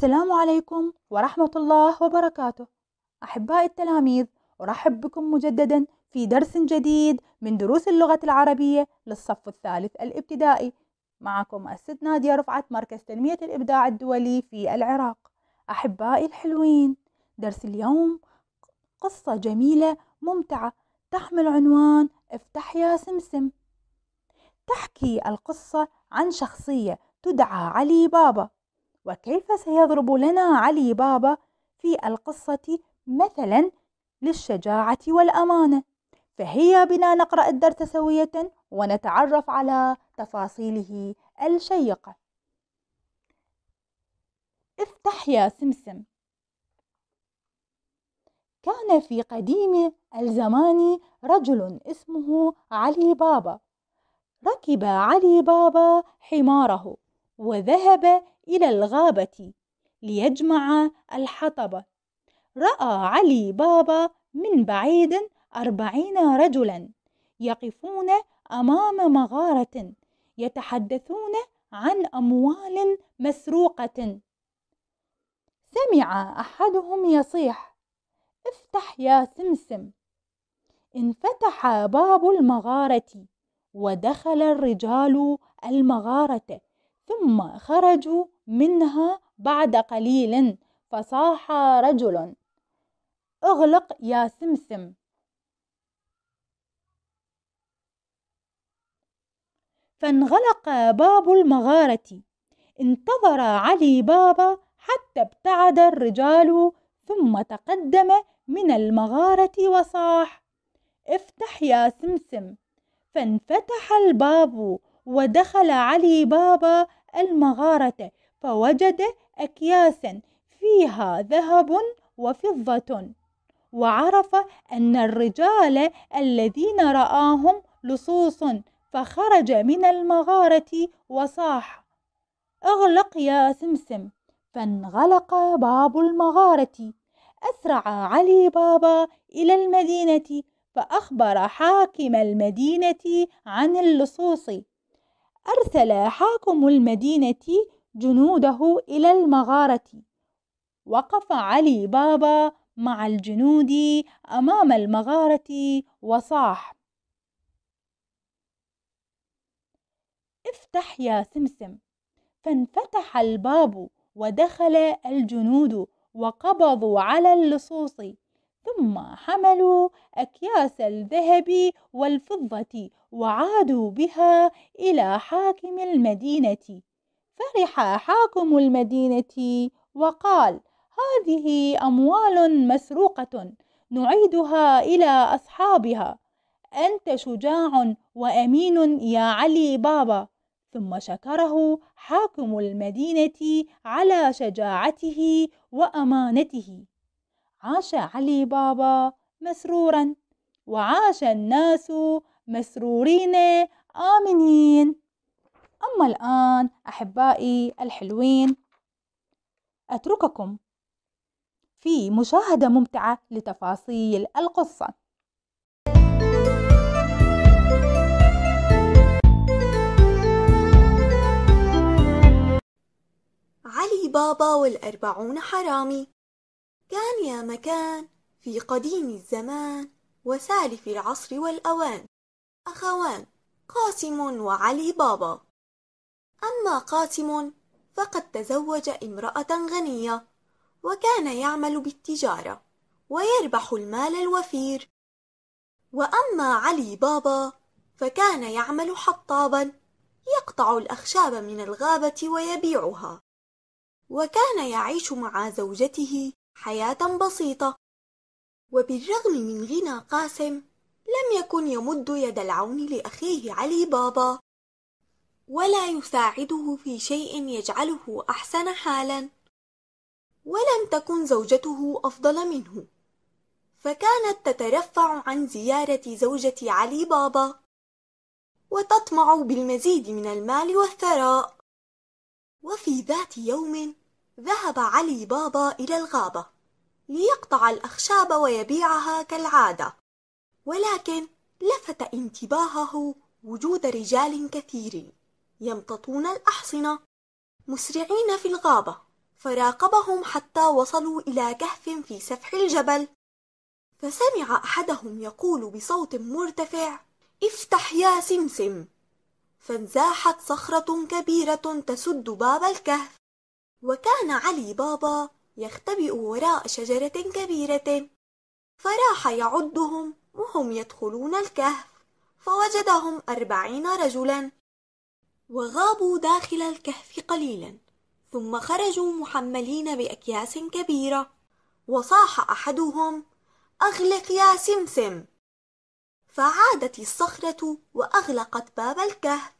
السلام عليكم ورحمة الله وبركاته أحباء التلاميذ أرحب بكم مجددا في درس جديد من دروس اللغة العربية للصف الثالث الابتدائي معكم الست نادية رفعت مركز تنمية الإبداع الدولي في العراق أحبائي الحلوين درس اليوم قصة جميلة ممتعة تحمل عنوان افتح يا سمسم تحكي القصة عن شخصية تدعى علي بابا وكيف سيضرب لنا علي بابا في القصة مثلا للشجاعة والأمانة فهيا بنا نقرأ الدرس سوية ونتعرف على تفاصيله الشيقة افتح يا سمسم كان في قديم الزمان رجل اسمه علي بابا ركب علي بابا حماره وذهب إلى الغابة ليجمع الحطب رأى علي بابا من بعيد أربعين رجلا يقفون أمام مغارة يتحدثون عن أموال مسروقة سمع أحدهم يصيح افتح يا سمسم انفتح باب المغارة ودخل الرجال المغارة ثم خرجوا منها بعد قليل فصاح رجل اغلق يا سمسم فانغلق باب المغارة انتظر علي بابا حتى ابتعد الرجال ثم تقدم من المغارة وصاح افتح يا سمسم فانفتح الباب ودخل علي بابا المغارة فوجد أكياسا فيها ذهب وفضة وعرف أن الرجال الذين رآهم لصوص فخرج من المغارة وصاح اغلق يا سمسم فانغلق باب المغارة أسرع علي بابا إلى المدينة فأخبر حاكم المدينة عن اللصوص أرسل حاكم المدينة جنوده إلى المغارة وقف علي بابا مع الجنود أمام المغارة وصاح افتح يا سمسم فانفتح الباب ودخل الجنود وقبضوا على اللصوص ثم حملوا أكياس الذهب والفضة وعادوا بها إلى حاكم المدينة فرح حاكم المدينة وقال هذه أموال مسروقة نعيدها إلى أصحابها أنت شجاع وأمين يا علي بابا ثم شكره حاكم المدينة على شجاعته وأمانته عاش علي بابا مسرورا وعاش الناس مسرورين آمنين أما الآن أحبائي الحلوين أترككم في مشاهدة ممتعة لتفاصيل القصة علي بابا والأربعون حرامي كان يا مكان في قديم الزمان وسالف العصر والأوان أخوان قاسم وعلي بابا أما قاسم فقد تزوج امرأة غنية وكان يعمل بالتجارة ويربح المال الوفير وأما علي بابا فكان يعمل حطابا يقطع الأخشاب من الغابة ويبيعها وكان يعيش مع زوجته حياة بسيطة وبالرغم من غنى قاسم لم يكن يمد يد العون لأخيه علي بابا ولا يساعده في شيء يجعله أحسن حالا ولم تكن زوجته أفضل منه فكانت تترفع عن زيارة زوجة علي بابا وتطمع بالمزيد من المال والثراء وفي ذات يوم ذهب علي بابا إلى الغابة ليقطع الأخشاب ويبيعها كالعادة، ولكن لفت انتباهه وجود رجال كثير يمتطون الأحصنة مسرعين في الغابة، فراقبهم حتى وصلوا إلى كهف في سفح الجبل، فسمع أحدهم يقول بصوت مرتفع: افتح يا سمسم! فانزاحت صخرة كبيرة تسد باب الكهف وكان علي بابا يختبئ وراء شجرة كبيرة فراح يعدهم وهم يدخلون الكهف فوجدهم أربعين رجلا وغابوا داخل الكهف قليلا ثم خرجوا محملين بأكياس كبيرة وصاح أحدهم أغلق يا سمسم فعادت الصخرة وأغلقت باب الكهف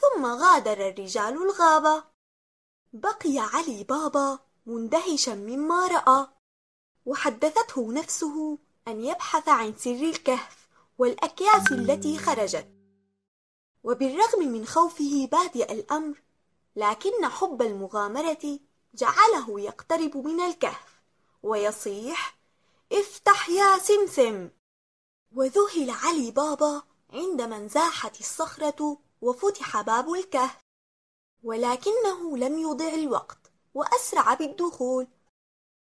ثم غادر الرجال الغابة بقي علي بابا مندهشا مما رأى وحدثته نفسه أن يبحث عن سر الكهف والأكياس التي خرجت وبالرغم من خوفه بادئ الأمر لكن حب المغامرة جعله يقترب من الكهف ويصيح افتح يا سمسم وذهل علي بابا عندما انزاحت الصخرة وفتح باب الكهف ولكنه لم يضع الوقت وأسرع بالدخول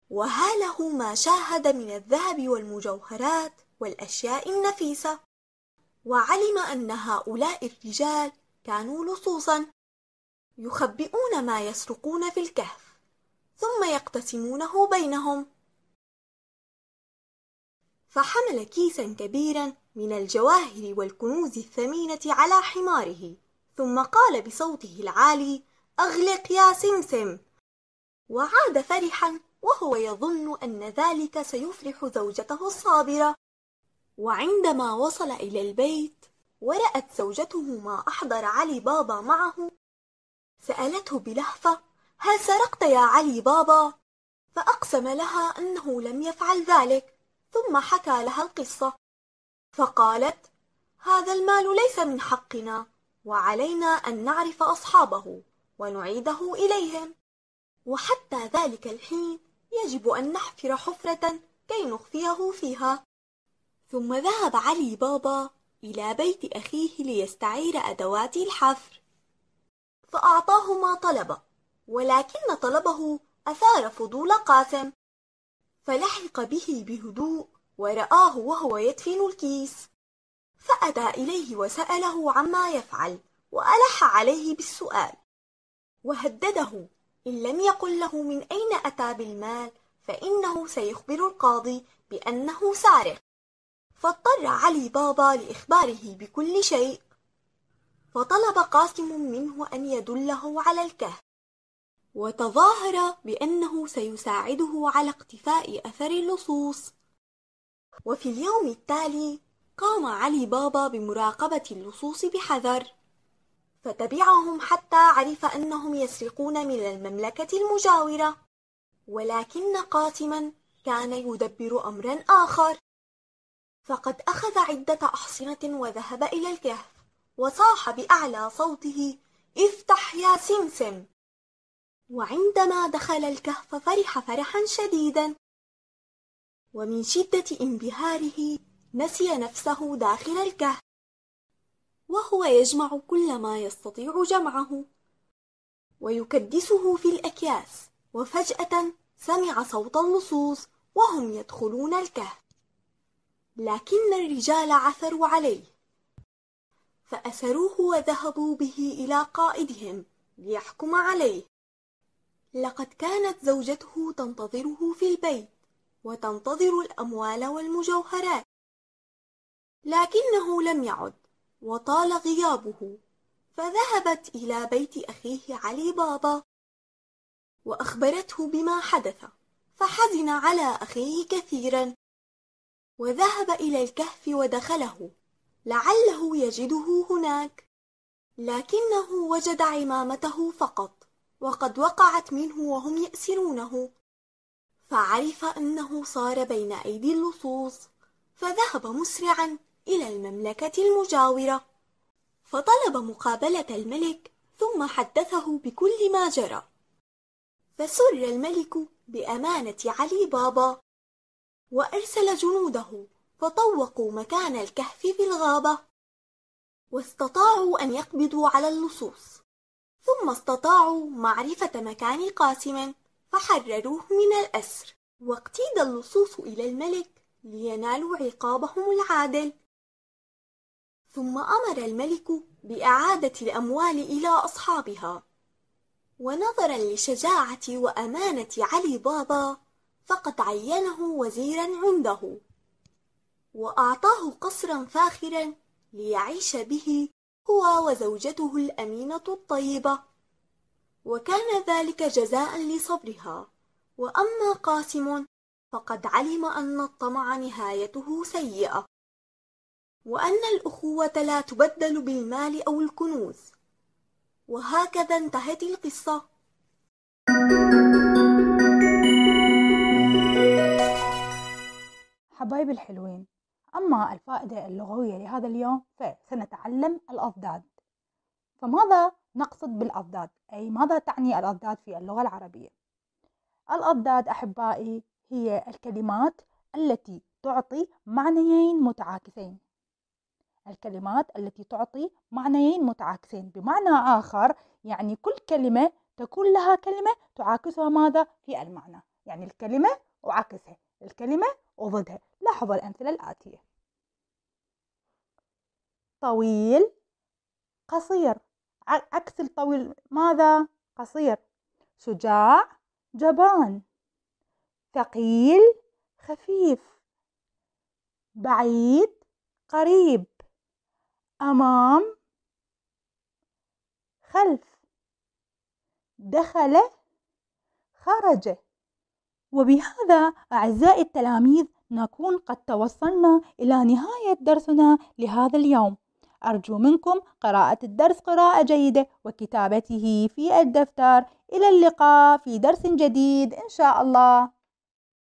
وها له ما شاهد من الذهب والمجوهرات والأشياء النفيسة وعلم أن هؤلاء الرجال كانوا لصوصا يخبئون ما يسرقون في الكهف ثم يقتسمونه بينهم فحمل كيسا كبيرا من الجواهر والكنوز الثمينة على حماره ثم قال بصوته العالي اغلق يا سمسم وعاد فرحا وهو يظن ان ذلك سيفرح زوجته الصابره وعندما وصل الى البيت ورات زوجته ما احضر علي بابا معه سالته بلهفه هل سرقت يا علي بابا فاقسم لها انه لم يفعل ذلك ثم حكى لها القصه فقالت هذا المال ليس من حقنا وعلينا أن نعرف أصحابه ونعيده إليهم وحتى ذلك الحين يجب أن نحفر حفرة كي نخفيه فيها ثم ذهب علي بابا إلى بيت أخيه ليستعير أدوات الحفر فأعطاه ما طلبه ولكن طلبه أثار فضول قاسم فلحق به بهدوء ورآه وهو يدفن الكيس فأتى إليه وسأله عما يفعل وألح عليه بالسؤال وهدده إن لم يقل له من أين أتى بالمال فإنه سيخبر القاضي بأنه سارق فاضطر علي بابا لإخباره بكل شيء فطلب قاسم منه أن يدله على الكهف وتظاهر بأنه سيساعده على اقتفاء أثر اللصوص وفي اليوم التالي قام علي بابا بمراقبة اللصوص بحذر فتبعهم حتى عرف أنهم يسرقون من المملكة المجاورة ولكن قاتما كان يدبر أمرا آخر فقد أخذ عدة أحصنة وذهب إلى الكهف وصاح بأعلى صوته افتح يا سمسم وعندما دخل الكهف فرح فرحا شديدا ومن شدة انبهاره نسي نفسه داخل الكهف وهو يجمع كل ما يستطيع جمعه ويكدسه في الأكياس وفجأة سمع صوت اللصوص وهم يدخلون الكهف لكن الرجال عثروا عليه فأسروه وذهبوا به إلى قائدهم ليحكم عليه لقد كانت زوجته تنتظره في البيت وتنتظر الأموال والمجوهرات لكنه لم يعد وطال غيابه فذهبت إلى بيت أخيه علي بابا وأخبرته بما حدث فحزن على أخيه كثيرا وذهب إلى الكهف ودخله لعله يجده هناك لكنه وجد عمامته فقط وقد وقعت منه وهم يأسرونه فعرف أنه صار بين أيدي اللصوص فذهب مسرعا إلى المملكة المجاورة فطلب مقابلة الملك ثم حدثه بكل ما جرى فسر الملك بأمانة علي بابا وأرسل جنوده فطوقوا مكان الكهف في الغابة واستطاعوا أن يقبضوا على اللصوص ثم استطاعوا معرفة مكان قاسم فحرروه من الأسر واقتيد اللصوص إلى الملك لينالوا عقابهم العادل ثم أمر الملك بإعادة الأموال إلى أصحابها ونظرا لشجاعة وأمانة علي بابا فقد عينه وزيرا عنده وأعطاه قصرا فاخرا ليعيش به هو وزوجته الأمينة الطيبة وكان ذلك جزاء لصبرها وأما قاسم فقد علم أن الطمع نهايته سيئة وأن الأخوة لا تبدل بالمال أو الكنوز وهكذا انتهت القصة حبايب الحلوين أما الفائدة اللغوية لهذا اليوم فسنتعلم الأضداد فماذا نقصد بالأضداد؟ أي ماذا تعني الأضداد في اللغة العربية؟ الأضداد أحبائي هي الكلمات التي تعطي معنيين متعاكسين الكلمات التي تعطي معنيين متعاكسين بمعنى آخر يعني كل كلمة تكون لها كلمة تعاكسها ماذا في المعنى يعني الكلمة وعكسها الكلمة وضدها لاحظوا الأمثلة الآتية طويل قصير عكس الطويل ماذا قصير شجاع جبان ثقيل خفيف بعيد قريب أمام خلف دخل خرج وبهذا أعزائي التلاميذ نكون قد توصلنا إلى نهاية درسنا لهذا اليوم أرجو منكم قراءة الدرس قراءة جيدة وكتابته في الدفتر إلى اللقاء في درس جديد إن شاء الله